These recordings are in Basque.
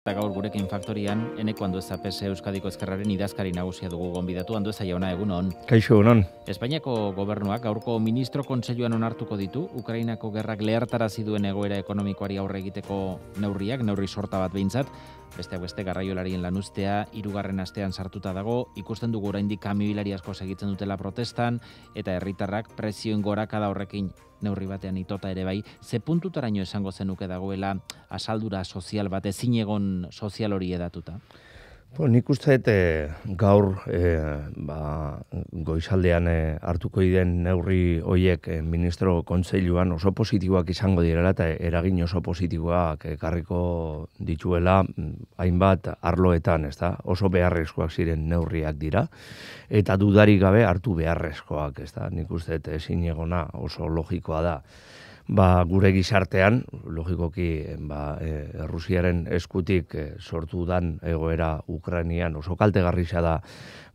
Eta gaur gurekin faktorian, eneko handu ezapese Euskadiko Ezkerraren idazkari nagusia dugu gonbidatu, handu ezaia hona egun hon. Kaixo egun Espainiako gobernuak gaurko ministro kontseiluan onartuko ditu, Ukrainako gerrak lehartara ziduen egoera ekonomikoari aurre egiteko neurriak, neurri sorta bat behintzat, beste beste garraiolarien lanuztea hirugarren astean sartuta dago, ikusten dugu oraindik kamibilari asko segitzen dutela protestan eta herritarrak prezioen gorakada horrekin neurri batean itota ere bai, ze puntutaraino esango zenuke dagoela asaldura sozial bat ezin egon sozial hori edatuta. Bo, nik uste e, gaur eh, ba, goizaldean e, hartuko iden neurri hoiek ministro kontseiluan oso positiboak izango direla eta eragin oso positiboak ekarriko dituela mm, hainbat arloetan, ezta? Oso beharrezkoak ziren neurriak dira eta dudarik gabe hartu beharrezkoak, ezta? Nik uste ezin egona oso logikoa da ba, gure gizartean, logikoki ba, e, Rusiaren eskutik e, sortu dan egoera Ukrainian oso kaltegarria da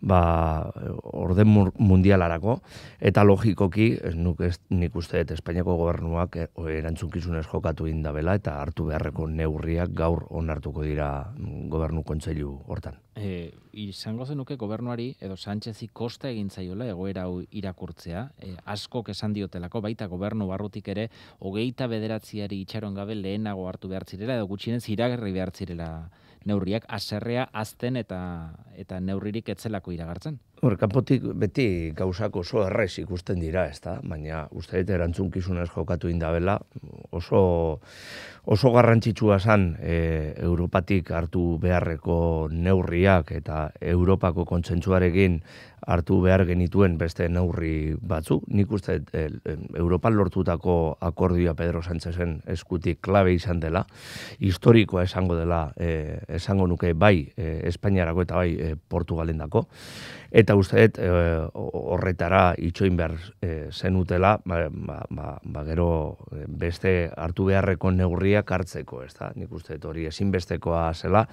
ba, orden mundialarako, eta logikoki, ez nuk ez, nik uste dut Espainiako gobernuak eh, erantzunkizunez jokatu indabela, eta hartu beharreko neurriak gaur onartuko dira mm, gobernu kontseilu hortan. E, izango zenuke gobernuari, edo Sánchezi kosta egin zaiola, egoera hau irakurtzea, e, askok esan diotelako, baita gobernu barrutik ere, hogeita bederatziari itxaron gabe lehenago hartu behar zirela, edo gutxienez iragerri behar zirela neurriak aserrea azten eta eta neurririk etzelako iragartzen. Hor, kanpotik beti gauzak oso errez ikusten dira, ezta? Baina, uste dut, erantzunkizunez jokatu indabela, oso, oso garrantzitsua zan e, Europatik hartu beharreko neurriak eta Europako kontzentzuarekin hartu behar genituen beste neurri batzu. Nik uste e, e, Europan lortutako akordioa Pedro Sánchezen eskutik klabe izan dela, historikoa esango dela, eh, esango nuke bai eh, Espainiarako eta bai e, Portugalendako. Eta uste e, horretara itxoin behar e, zenutela, ba, ba, ba, ba gero beste hartu beharreko neurriak hartzeko, ez da? Nik uste hori ezinbestekoa zela,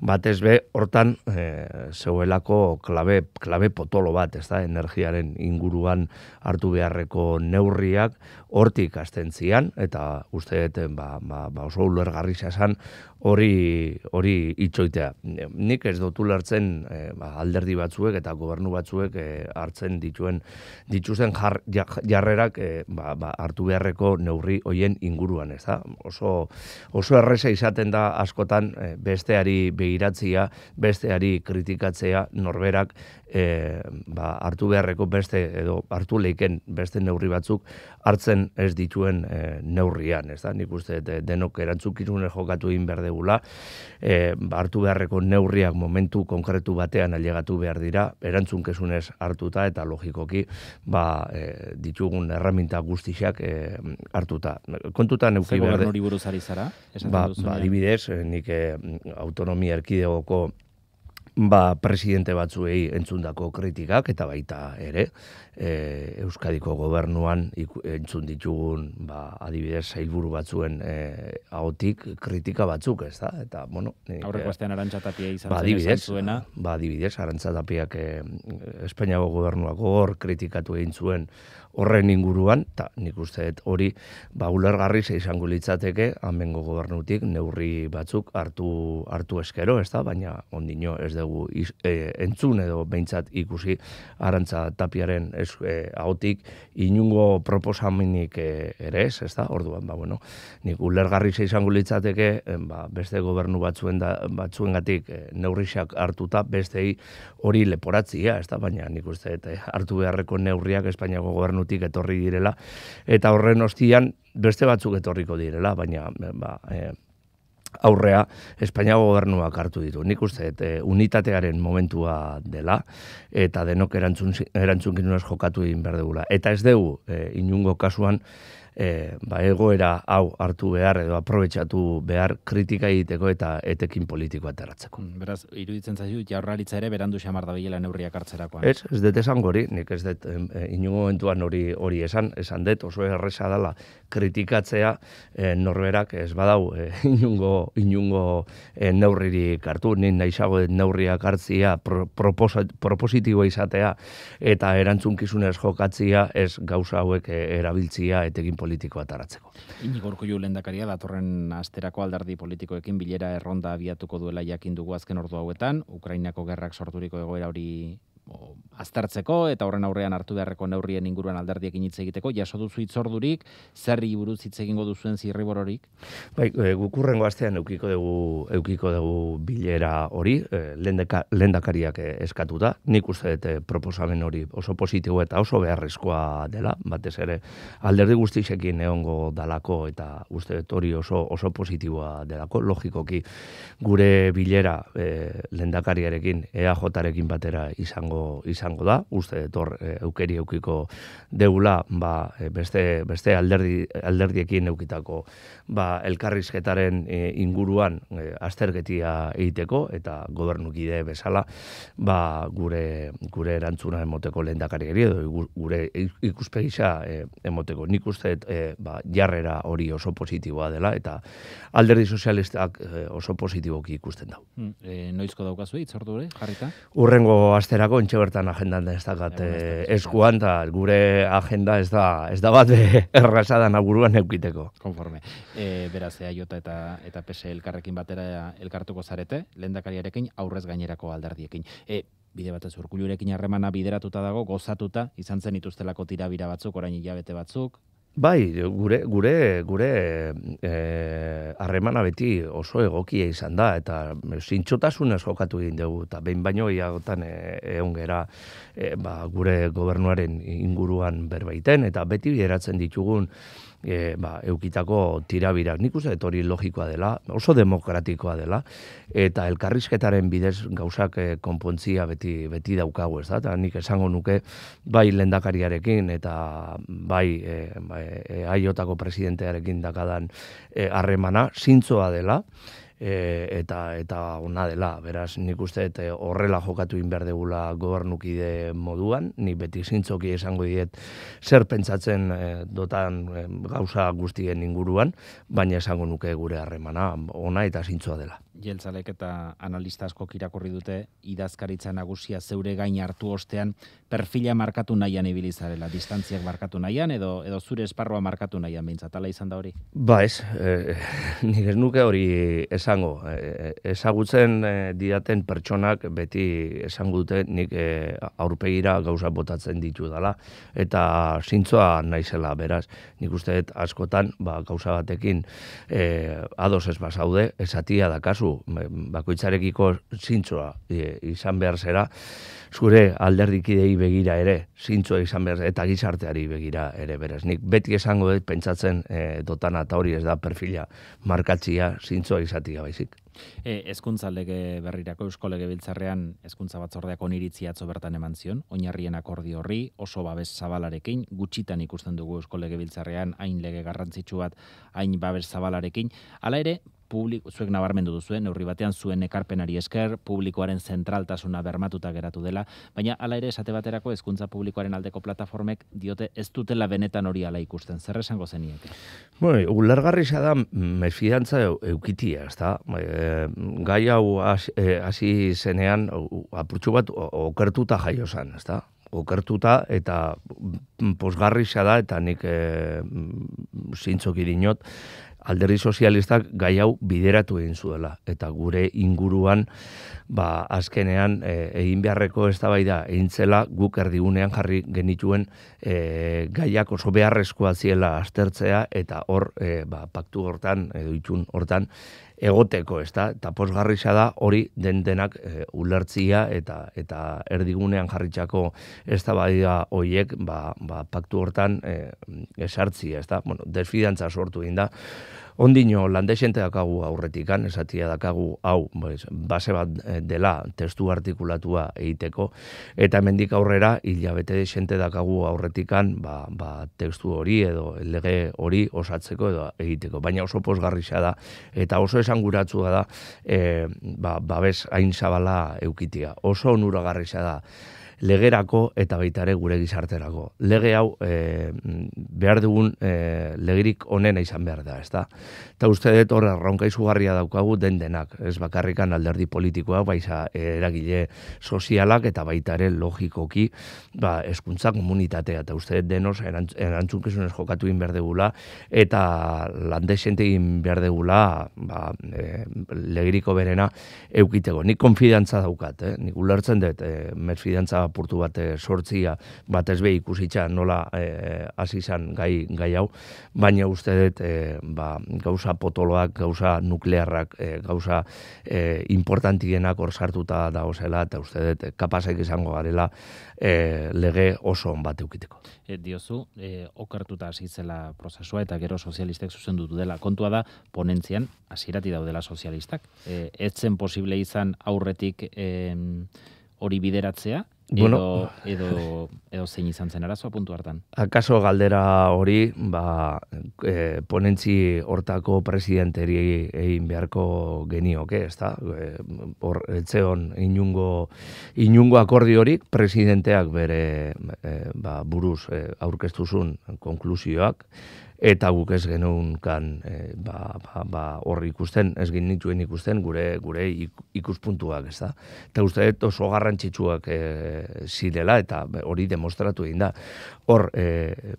batez be hortan e, zeuelako klabe, klabe poto potolo bat, ez da, energiaren inguruan hartu beharreko neurriak hortik astentzian eta usteet ba, ba, ba oso ulergarri esan hori hori itxoitea. Nik ez dut lartzen eh, ba, alderdi batzuek eta gobernu batzuek eh, hartzen dituen dituzen jar, jarrerak eh, ba, ba, hartu beharreko neurri hoien inguruan, ez da? Oso, oso erresa izaten da askotan besteari begiratzia, besteari kritikatzea norberak e, ba, hartu beharreko beste edo hartu leiken beste neurri batzuk hartzen ez dituen e, neurrian, ez da? Nik uste denok erantzukirune jokatu inberde degula, eh, ba, hartu beharreko neurriak momentu konkretu batean ailegatu behar dira, erantzunkesunez hartuta eta logikoki ba, e, ditugun erraminta guztixak eh, hartuta. Kontutan euki behar... buruz ari Ba, ba, dibidez, nik autonomia erkidegoko ba, presidente batzuei entzundako kritikak eta baita ere, e, Euskadiko gobernuan entzun ditugun ba, adibidez sailburu batzuen e, agotik kritika batzuk, ez da? Eta, bueno, nik, Aurreko e, astean arantzatapia izan ba, adibidez, zuena. Ba, adibidez, arantzatapiak e, Espainiago gobernuak hor kritikatu egin zuen horren inguruan, eta nik uste hori ba, ulergarri izango litzateke hamengo gobernutik neurri batzuk hartu, hartu eskero, ez da? Baina ondino ez dugu iz, e, entzun edo behintzat ikusi arantzatapiaren ez hautik eh, inungo proposaminik eh, ere ez, ez Orduan, ba, bueno, nik ulergarri ze izango litzateke, eh, ba, beste gobernu batzuen, da, batzuen gatik hartuta, bestei hori leporatzia, ez da? Baina nik uste, eta hartu beharreko neurriak Espainiako gobernutik etorri direla, eta horren ostian beste batzuk etorriko direla, baina, ba, eh, aurrea Espainiago gobernuak hartu ditu. Nik uste, et, eh, unitatearen momentua dela, eta denok erantzun, erantzunkin unaz jokatu din berdegula. Eta ez dugu, e, eh, inungo kasuan, e, ba, egoera hau hartu behar edo aprobetsatu behar kritika egiteko eta etekin politikoa teratzeko. Mm, beraz, iruditzen zaitu, jaurralitza ere berandu xamar da bilela neurriak hartzerakoan. Ez, ez dut esan gori, nik ez dut e, inungo momentuan hori hori esan, esan dut oso erresa dela kritikatzea e, norberak ez badau e, inungo, inungo e, neurririk hartu, nik naizago neurriak hartzia pro, propositiboa izatea eta erantzunkizunez jokatzia ez gauza hauek e, etekin politikoa politikoa taratzeko. Inigorko jo lendakaria datorren asterako alderdi politikoekin bilera erronda abiatuko duela jakin dugu azken ordu hauetan, Ukrainako gerrak sorturiko egoera hori o, aztertzeko eta horren aurrean hartu beharreko neurrien inguruan alderdiak initze egiteko jaso duzu hitzordurik zerri buruz hitz egingo duzuen zirriborik bai e, eh, gukurrengo astean edukiko dugu edukiko dugu bilera hori e, lendeka, lendakariak eh, eskatuta nik uste dut proposamen hori oso positibo eta oso beharrezkoa dela batez ere alderdi guztiekin egongo dalako eta uste dut hori oso oso positiboa delako logikoki gure bilera e, lendakariarekin EAJarekin batera izango izango da, uste etor eh, eukeri eukiko deula, ba, eh, beste, beste alderdi, alderdiekin eukitako ba, elkarrizketaren eh, inguruan e, aztergetia egiteko, eta gobernukide bezala, ba, gure, gure erantzuna emoteko lehen dakari edo gure ikuspegisa e, emoteko. Nik uste, ba, jarrera hori oso positiboa dela, eta alderdi sozialistak oso positiboki ikusten dau. Hmm, noizko daukazu hitz hori, jarrita? Urrengo asterako, oraintxe bertan agendan ez da eh, eskuan, eta gure agenda ez da, ez da bat eh, errazadan naburuan eukiteko. Konforme. E, beraz, ea jota eta, eta PSE elkarrekin batera elkartuko zarete, lehendakariarekin aurrez gainerako aldardiekin. bide batez urkulurekin harremana bideratuta dago, gozatuta, izan zen ituztelako tirabira batzuk, orain hilabete batzuk, Bai, gure, gure, gure eh, harremana beti oso egokia izan da, eta zintxotasun ez jokatu egin dugu, eta behin baino iagotan eh, egon gera e, ba, gure gobernuaren inguruan berbaiten, eta beti bideratzen ditugun e, ba, eukitako tirabirak Nik uste dut hori logikoa dela, oso demokratikoa dela, eta elkarrizketaren bidez gauzak e, konpontzia beti, beti daukagu ez da, eta nik esango nuke bai lendakariarekin eta bai e, ba, presidentearekin dakadan e, harremana e, zintzoa dela, e, eta eta ona dela. Beraz, nik uste eta horrela jokatu in behar degula gobernukide moduan, ni beti zintzoki esango diet zer pentsatzen e, dotan e, gauza guztien inguruan, baina esango nuke gure harremana ona eta zintzoa dela. Jeltzalek eta analista asko dute idazkaritza nagusia zeure gain hartu ostean perfila markatu nahian ibilizarela, distantziak markatu nahian edo edo zure esparroa markatu nahian ala izan da hori? Ba ez, e, nik nuke hori esango. E, e ezagutzen e, eh, diaten pertsonak beti esango dute nik eh, aurpegira gauza botatzen ditu dela eta zintzoa naizela beraz. Nik usteet askotan ba, gauza batekin e, ados ez basaude, esatia da kasu Ba, bakoitzarekiko zintzoa e, izan behar zera, zure alderdikidei begira ere, zintzoa izan behar eta gizarteari begira ere beraz. Nik beti esango dut pentsatzen e, dotan eta hori ez da perfila markatzia zintzoa izatia baizik. E, ezkuntza lege berrirako eusko lege biltzarrean ezkuntza batzordeako bertan eman zion, oinarrien akordi horri oso babes zabalarekin, gutxitan ikusten dugu eusko lege biltzarrean, hain lege garrantzitsu bat, hain babes zabalarekin. Hala ere, publik, zuek nabarmendu duzuen, eh, neurri batean zuen ekarpenari esker, publikoaren zentraltasuna bermatuta geratu dela, baina hala ere esate baterako hezkuntza publikoaren aldeko plataformek diote ez dutela benetan hori ala ikusten, zer esango zeniek? Bueno, ulargarri da mefiantza eukitia, ez da? E, eh, gai hau eh, hasi e, zenean, apurtxu bat, okertuta jaio ez okertuta eta mm, posgarri da eta nik e, mm, zintzok alderdi sozialistak gai hau bideratu egin zuela. Eta gure inguruan, ba, azkenean, e, egin beharreko eztabaida da egin zela, guk erdigunean jarri genituen e, gaiak oso beharrezkoa ziela aztertzea, eta hor, e, ba, paktu hortan, edo itxun hortan, egoteko, ez da? Eta posgarrisa da hori den eh, ulertzia eta eta erdigunean jarritzako ez da badia hoiek ba, ba paktu hortan eh, esartzia, ez da? Bueno, desfidantza sortu egin da. Ondino, landesente dakagu aurretik, esatia dakagu, hau, bez, base bat eh, dela, testu artikulatua egiteko, eta mendik aurrera, hilabete desente dakagu aurretik, ba, ba, testu hori edo lege hori osatzeko edo egiteko, baina oso posgarrisa da, eta oso esanguratsua da, e, ba, babes hain zabala eukitia, oso onuragarrisa da, legerako eta baita ere gure gizarterako. Lege hau e, behar dugun e, eh, legirik onena izan behar da, ezta? Eta uste dut horre zugarria daukagu den denak, ez bakarrikan alderdi politikoa, baiza eragile sozialak eta baita ere logikoki ba, eskuntza komunitatea, eta uste dut denos erantzunkizun ez jokatu inberdegula eta lande xente inberdegula degula ba, e, eh, legiriko berena eukitego. Nik konfidantza daukat, eh? nik ulertzen dut, e, fidantza apurtu bat eh, sortzia bat ezbe ikusitza nola eh, hasi izan gai, gai hau, baina uste dut eh, ba, gauza potoloak, gauza nuklearrak, e, gauza e, importantienak orsartuta da osela, eta uste dut kapasek izango garela lege oso on bat eukiteko. E, diozu, e, okartuta azizela prozesua eta gero sozialistek zuzendu dela. Kontua da, ponentzian, hasierati daudela sozialistak. E, etzen posible izan aurretik... E, hori bideratzea, edo, edo, edo zein izan zen arazoa puntu hartan. Akaso galdera hori, ba, e, ponentzi hortako presidenteri egin beharko genioke, eh, ez da? E, etzeon inungo, inungo akordi hori, presidenteak bere eh, ba, buruz e, aurkeztuzun konklusioak, eta guk ez genuen kan e, eh, ba, ba, ba, hor ikusten, ez genuen ikusten gure gure ikuspuntuak ez da. Eta uste dut oso garrantzitsuak e, eta hori demostratu egin da. Hor, eh,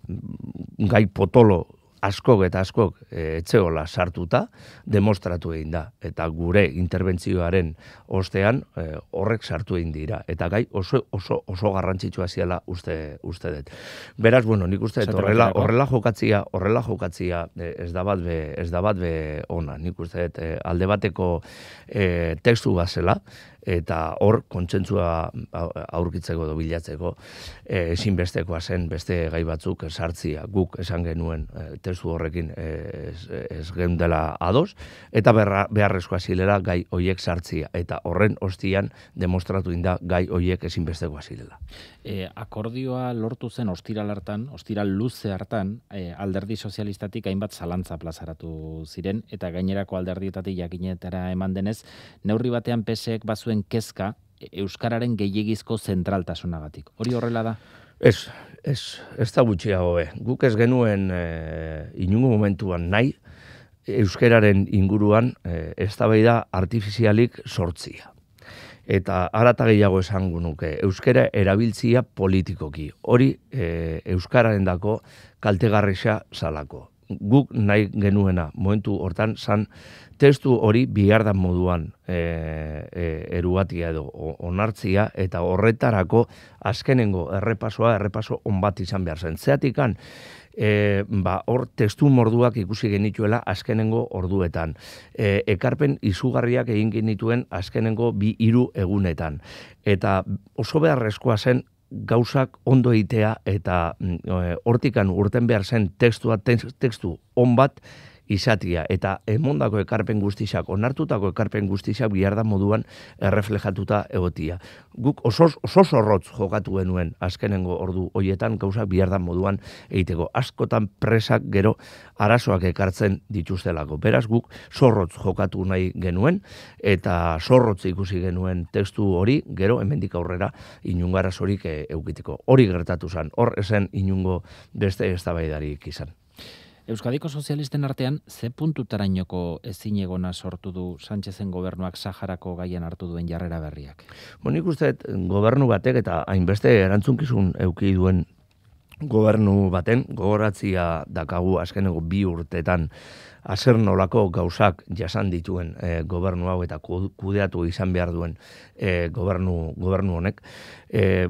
gai potolo askok eta askok e, etxeola sartuta demostratu egin da eta gure interbentzioaren ostean eh, horrek sartu egin dira eta gai oso oso oso garrantzitsua ziela uste uste dut. Beraz bueno, nik uste dut horrela horrela jokatzia, horrela jokatzia eh, ez da bat be, ez da bat be ona. Nik uste dut alde bateko e, tekstu bazela eta hor kontsentsua aurkitzeko edo bilatzeko eh, ezinbestekoa zen beste gai batzuk sartzia guk esan genuen e, testu horrekin eh, ez, ez gen dela ados eta berra, beharrezkoa zilela gai hoiek sartzia eta horren ostian demostratu inda gai hoiek ezinbestekoa zilela. E, akordioa lortu zen ostiral hartan, ostiral luze hartan alderdi sozialistatik hainbat zalantza plazaratu ziren eta gainerako alderdietatik jakinetara eman denez neurri batean pesek bazuen kezka Euskararen gehiagizko zentraltasunagatik. Hori horrela da? Ez, ez, ez da gutxiago, be. Eh. Guk ez genuen eh, inungu momentuan nahi, Euskararen inguruan eh, ez da artifizialik sortzia. Eta harata gehiago esango nuke, Euskara erabiltzia politikoki. Hori e, Euskararen dako kaltegarrisa salako guk nahi genuena, momentu hortan san testu hori bihardan moduan e, e, erugatia edo onartzia eta horretarako azkenengo errepasoa errepaso onbat izan behar zen. Zeatikan, e, ba, hor testu morduak ikusi genituela azkenengo orduetan. E, ekarpen izugarriak egin genituen azkenengo bi hiru egunetan. Eta oso beharrezkoa zen gauzak ondo egitea eta mm, eh, hortikan urten behar zen tekstua tekstu on izatia eta emondako ekarpen guztiak onartutako ekarpen guztiak bihar da moduan erreflejatuta egotia. Guk osos oso sorrotz jokatu genuen azkenengo ordu hoietan gauzak bihardan moduan egiteko askotan presak gero arazoak ekartzen dituztelako. Beraz guk sorrotz jokatu nahi genuen eta sorrotz ikusi genuen testu hori gero hemendik aurrera inungarasorik eukiteko. Eh, hori gertatu zen, hor esen inungo beste eztabaidarik izan. Euskadiko sozialisten artean, ze puntutarainoko ezin egona sortu du Sánchezen gobernuak Saharako gaien hartu duen jarrera berriak? Bon, gobernu batek eta hainbeste erantzunkizun euki duen gobernu baten, gogoratzia dakagu azkenego bi urtetan azer nolako gauzak jasan dituen e, gobernu hau eta kudeatu izan behar duen e, gobernu, gobernu honek. E,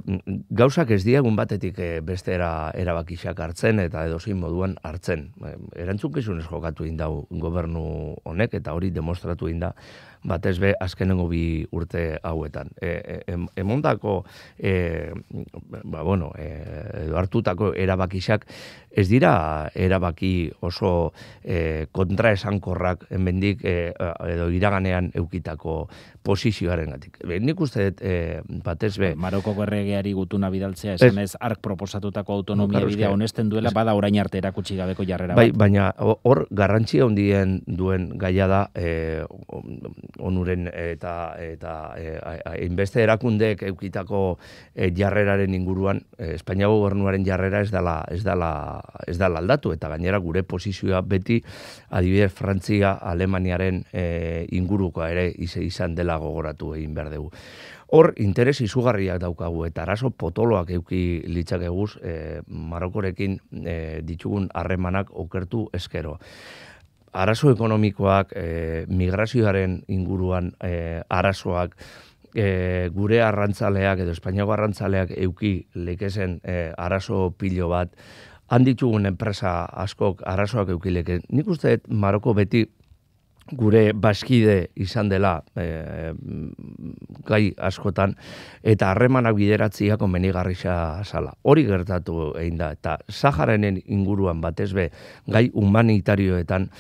gauzak ez diagun batetik e, beste erabakixak hartzen eta edozein moduan hartzen. E, erantzun kizunez jokatu indau gobernu honek eta hori demostratu inda batez be azkenengo bi urte hauetan. E, e emondako, e, ba, bueno, e, edo hartutako erabakixak, ez dira erabaki oso e, kontra esankorrak enbendik e, edo iraganean eukitako posizioaren gatik. Nik uste dut, e, batez be... Maroko gerregeari gutuna bidaltzea, esan ez, ark proposatutako autonomia bidea honesten duela, bada orain arte erakutsi gabeko jarrera Bai, baina hor garrantzia hondien duen gaia da onuren eh, eta eta eh, hainbeste erakundeek eukitako eh, jarreraren inguruan e, Espainiago gobernuaren jarrera ez dala ez dala ez dala aldatu eta gainera gure posizioa beti adibidez Frantzia Alemaniaren e, ingurukoa ere izan dela gogoratu egin behar dugu. Hor, interes izugarriak daukagu eta araso potoloak euki litzakeguz e, marokorekin e, ditugun harremanak okertu eskero arazo ekonomikoak, e, migrazioaren inguruan e, arazoak, e, gure arrantzaleak edo Espainiago arrantzaleak euki lekezen e, arazo pilo bat, handitugun enpresa askok arazoak eukileke. Nik uste Maroko beti gure baskide izan dela eh, gai askotan eta harremanak bideratzia konbenigarri xa sala. Hori gertatu egin da eta Zajarenen inguruan batez be gai humanitarioetan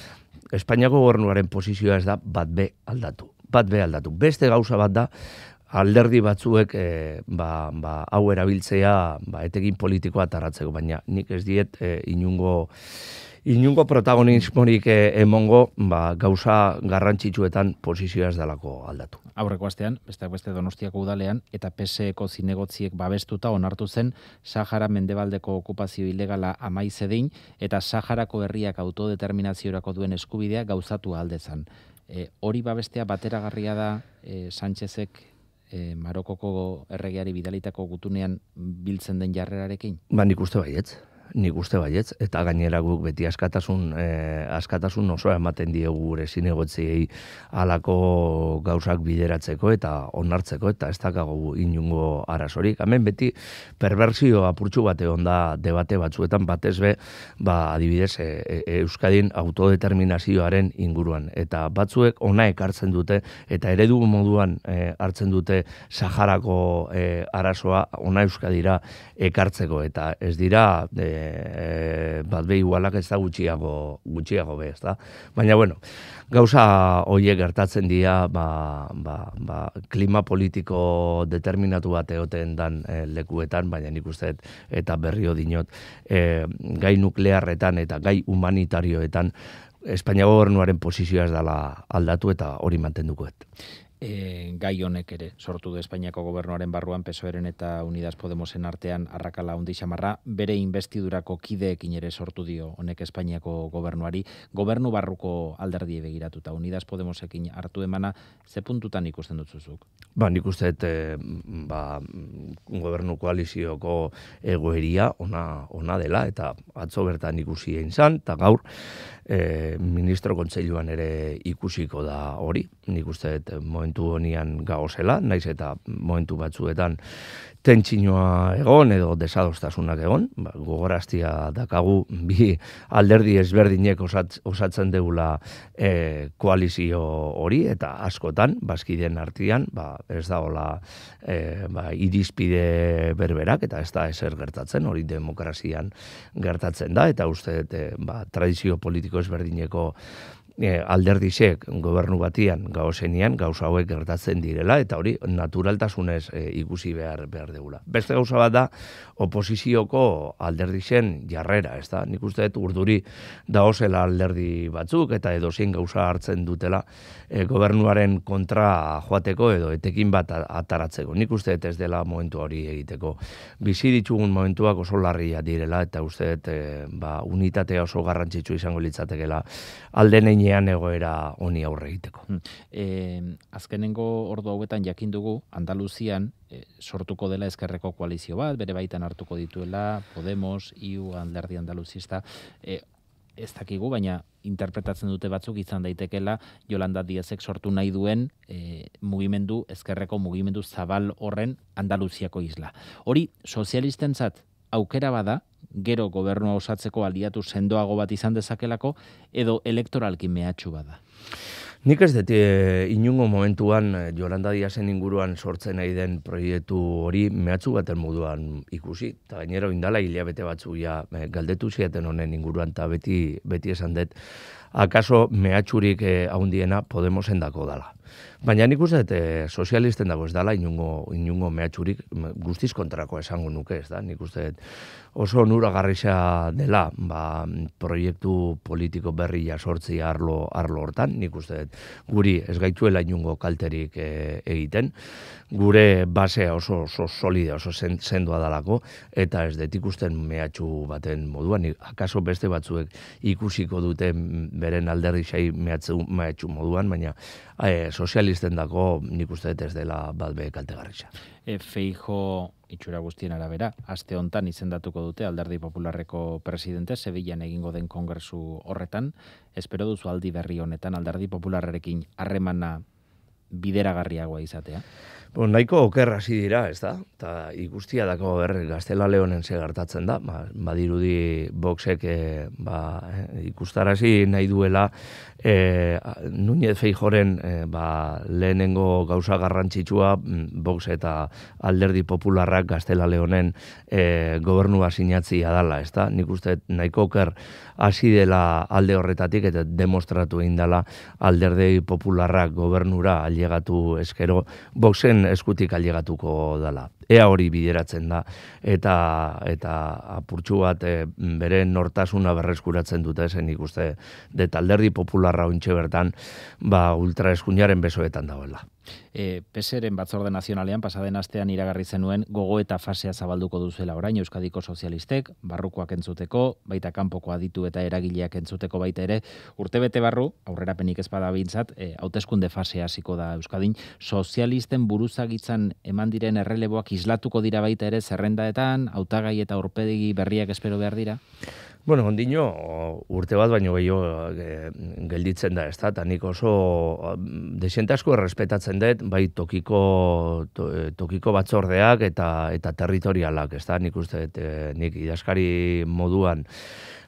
Espainiako gobernuaren posizioa ez da bat be aldatu. Bat be aldatu. Beste gauza bat da alderdi batzuek eh, ba, ba, hau erabiltzea ba, etekin politikoa taratzeko, baina nik ez diet eh, inungo inungo protagonismorik eh, emongo, ba, gauza garrantzitsuetan posizioaz dalako aldatu. Aurreko astean, beste beste Donostiako udalean eta PSEko zinegotziek babestuta onartu zen Sahara mendebaldeko okupazio ilegala amaize dein eta Saharako herriak autodeterminaziorako duen eskubidea gauzatu aldezan. E, eh, hori babestea bateragarria da e, eh, Sanchezek e, Marokoko erregeari bidalitako gutunean biltzen den jarrerarekin? Ba, nik uste baietz. Nik uste baietz, eta gainera guk beti askatasun, eh, askatasun osoa ematen diegu gure zinegotziei alako gauzak bideratzeko eta onartzeko eta ez dakago inungo arazorik. Hemen beti perversio apurtxu bate onda debate batzuetan batez be, ba adibidez e, e, Euskadin autodeterminazioaren inguruan. Eta batzuek ona ekartzen dute eta eredugu moduan e, hartzen dute Saharako arasoa arazoa ona Euskadira ekartzeko eta ez dira e, Eh, bat behi gualak ez da gutxiago, gutxiago be, ez da. Baina, bueno, gauza hoiek gertatzen dira ba, ba, ba, klima politiko determinatu bat egoten dan eh, lekuetan, baina nik uste eta berri odinot dinot, eh, gai nuklearretan eta gai humanitarioetan, Espainiago gobernuaren posizioa ez dala aldatu eta hori mantenduko e, gai honek ere sortu du Espainiako gobernuaren barruan PSOEren eta Unidas Podemosen artean arrakala handi xamarra bere investidurako kideekin ere sortu dio honek Espainiako gobernuari gobernu barruko alderdi begiratuta Unidas Podemosekin hartu emana ze puntutan ikusten dutzuzuk Ba nik uste et eh, e, ba, gobernu koalizioko egoeria ona ona dela eta atzo bertan ikusi egin san ta gaur e, ministro kontseiluan ere ikusiko da hori nik uste et momentu honian gaozela, naiz eta momentu batzuetan tentsinoa egon edo desadostasunak egon, ba, gogoraztia dakagu bi alderdi ezberdinek osatzen degula e, koalizio hori eta askotan, bazkideen artian ba, ez da hola e, ba, irizpide berberak eta ez da eser gertatzen, hori demokrazian gertatzen da eta uste e, ba, tradizio politiko ezberdineko e, alderdisek gobernu batian gaosenean gauza hauek gertatzen direla eta hori naturaltasunez e, ikusi behar behar degula. Beste gauza bat da oposizioko alderdisen jarrera, ezta? Nik uste dut urduri daosela alderdi batzuk eta edozein gauza hartzen dutela e, gobernuaren kontra joateko edo etekin bat ataratzeko. Nik uste dut ez dela momentu hori egiteko. Bizi ditugun momentuak oso larria direla eta uste dut e, ba, unitatea oso garrantzitsu izango litzatekela aldenein gainean egoera honi aurre egiteko. E, azkenengo ordu hauetan jakin dugu Andaluzian eh, sortuko dela eskerreko koalizio bat, bere baitan hartuko dituela Podemos, IU, Alderdi Andaluzista, e, ez dakigu, baina interpretatzen dute batzuk izan daitekela Jolanda Díazek sortu nahi duen e, mugimendu, ezkerreko mugimendu zabal horren Andaluziako isla. Hori, sozialisten aukera bada, gero gobernua osatzeko aliatu sendoago bat izan dezakelako, edo elektoralki mehatxu bada. Nik ez deti eh, inungo momentuan, Jolanda eh, Diazen inguruan sortzen nahi den proiektu hori mehatzu baten moduan ikusi. Eta gainero indala hilabete batzu eh, galdetu ziaten honen inguruan, eta beti, beti esan dut, akaso mehatzurik eh, haundiena Podemosen dako dala. Baina nik uste, e, sozialisten dago ez dala, inungo, inungo mehatxurik guztiz kontrako esango nuke ez da, nik uste, oso onura dela, ba, proiektu politiko berri jasortzi arlo, arlo hortan, nik uste, guri ez gaituela inungo kalterik eh, egiten, gure basea oso, oso solide, oso sendoa dalako, eta ez dut ikusten mehatxu baten moduan, akaso beste batzuek ikusiko duten beren alderri xai mehatxu moduan, baina e, sozialisten dako nik uste ez dela balbe kalte garritza. E, feijo itxura guztien arabera, aste hontan izendatuko dute alderdi popularreko presidente Sevillan egingo den kongresu horretan, espero duzu aldi berri honetan alderdi popularrekin harremana bideragarriagoa izatea. Bo, nahiko okerra hasi dira, ez da? Ta ikustia dako ber Gaztela Leonen se gartatzen da. Ba, badirudi boxek e, ba, eh, ikustarasi nahi duela e, eh, Nuñez Feijoren e, ba, lehenengo gauza garrantzitsua mm, box eta Alderdi Popularrak Gaztela Leonen e, gobernua sinatzia dala, ez da? Nik uste nahiko oker hasi dela alde horretatik eta demostratu dala Alderdi Popularrak gobernura al ailegatu eskero, boxen eskutik ailegatuko dala. Ea hori bideratzen da, eta eta apurtxu bat eh, bere nortasuna berreskuratzen dute zen ikuste, de talderdi popularra ointxe bertan, ba ultraeskunaren besoetan dagoela. E, peseren batzorde nazionalean pasaden astean iragarri zenuen gogo eta fasea zabalduko duzuela orain Euskadiko sozialistek, barrukoak entzuteko, baita kanpoko aditu eta eragileak entzuteko baita ere, urtebete barru, aurrera penik ez badabintzat, e, hauteskunde fasea hasiko da Euskadin, sozialisten buruzagitzan eman diren erreleboak islatuko dira baita ere zerrendaetan, hautagai eta urpedegi berriak espero behar dira? Bueno, ondino, urte bat baino gehiago eh, gelditzen da, ez da, eta nik oso mm, desientasko errespetatzen dut, bai tokiko, to, eh, tokiko batzordeak eta eta territorialak, ez da, nik uste, et, eh, nik idaskari moduan,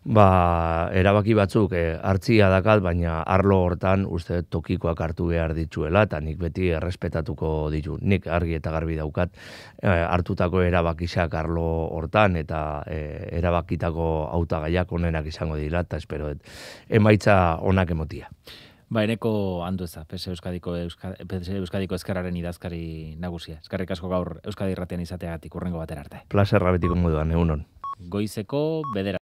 ba, erabaki batzuk eh, hartzia dakat, baina arlo hortan uste tokikoak hartu behar ditzuela eta nik beti errespetatuko ditu. Nik argi eta garbi daukat hartutako erabakisak arlo hortan eta erabakitako auta gaiak onenak izango dira, eta espero, et, emaitza onak emotia. Ba, eneko handu eza, pese Euskadiko, Euska, e Euskadiko ezkararen idazkari nagusia. Ezkarrik asko gaur Euskadi irratean izateagatik urrengo batera arte. Plaza errabetik ongo duan, egunon. Goizeko, bederatik.